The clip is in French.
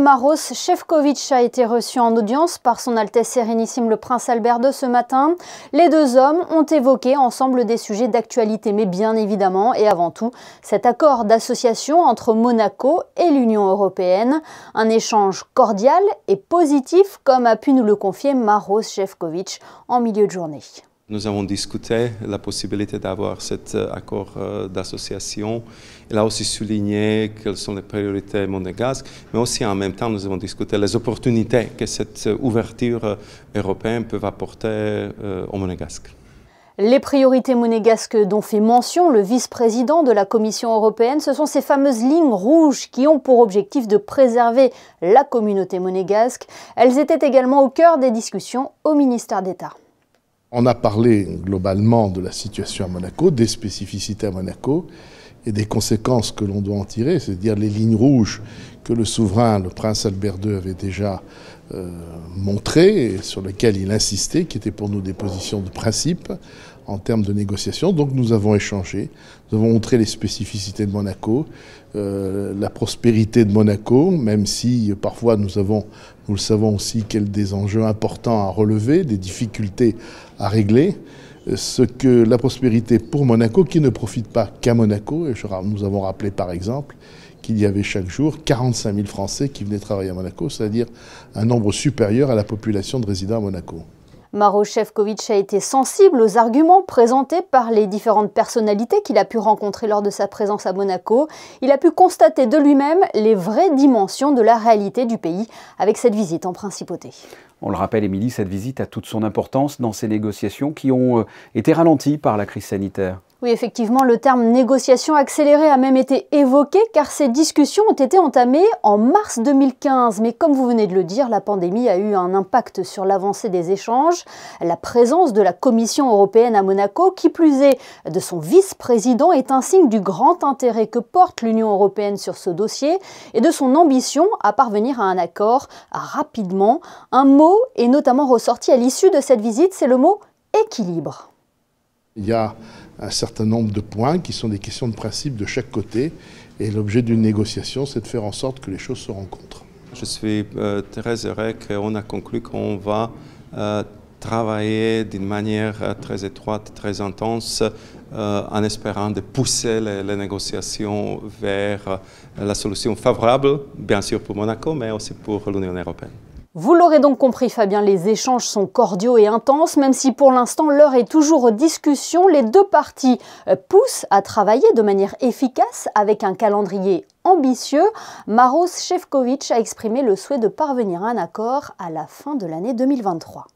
Maros Shevkovitch a été reçu en audience par Son Altesse Sérénissime le Prince Albert de ce matin. Les deux hommes ont évoqué ensemble des sujets d'actualité, mais bien évidemment et avant tout cet accord d'association entre Monaco et l'Union européenne. Un échange cordial et positif, comme a pu nous le confier Maros Shevkovitch en milieu de journée. Nous avons discuté la possibilité d'avoir cet euh, accord euh, d'association. Il a aussi souligné quelles sont les priorités monégasques, mais aussi en même temps, nous avons discuté les opportunités que cette euh, ouverture européenne peut apporter aux monégasques. Les priorités monégasques dont fait mention le vice-président de la Commission européenne, ce sont ces fameuses lignes rouges qui ont pour objectif de préserver la communauté monégasque. Elles étaient également au cœur des discussions au ministère d'État. On a parlé globalement de la situation à Monaco, des spécificités à Monaco et des conséquences que l'on doit en tirer, c'est-à-dire les lignes rouges que le souverain, le prince Albert II, avait déjà euh, montrées et sur lesquelles il insistait, qui étaient pour nous des positions de principe en termes de négociation. Donc nous avons échangé, nous avons montré les spécificités de Monaco, euh, la prospérité de Monaco, même si euh, parfois nous avons, nous le savons aussi, qu'il des enjeux importants à relever, des difficultés à régler ce que la prospérité pour Monaco, qui ne profite pas qu'à Monaco. Et nous avons rappelé par exemple qu'il y avait chaque jour 45 000 Français qui venaient travailler à Monaco, c'est-à-dire un nombre supérieur à la population de résidents à Monaco. Maro a été sensible aux arguments présentés par les différentes personnalités qu'il a pu rencontrer lors de sa présence à Monaco. Il a pu constater de lui-même les vraies dimensions de la réalité du pays avec cette visite en principauté. On le rappelle, Émilie, cette visite a toute son importance dans ces négociations qui ont euh, été ralenties par la crise sanitaire. Oui, effectivement, le terme négociation accélérée a même été évoqué car ces discussions ont été entamées en mars 2015. Mais comme vous venez de le dire, la pandémie a eu un impact sur l'avancée des échanges. La présence de la Commission européenne à Monaco, qui plus est de son vice-président, est un signe du grand intérêt que porte l'Union européenne sur ce dossier et de son ambition à parvenir à un accord rapidement. Un mot est notamment ressorti à l'issue de cette visite, c'est le mot équilibre. Il un certain nombre de points qui sont des questions de principe de chaque côté. Et l'objet d'une négociation, c'est de faire en sorte que les choses se rencontrent. Je suis euh, très heureux qu'on a conclu qu'on va euh, travailler d'une manière euh, très étroite, très intense, en espérant de pousser les, négociations vers la solution favorable, bien sûr pour Monaco, mais aussi pour l'Union européenne. Vous l'aurez donc compris Fabien, les échanges sont cordiaux et intenses, même si pour l'instant l'heure est toujours aux discussions, les deux parties euh, poussent à travailler de manière efficace avec un calendrier ambitieux. Maros Shevkovitch a exprimé le souhait de parvenir à un accord à la fin de l'année 2023.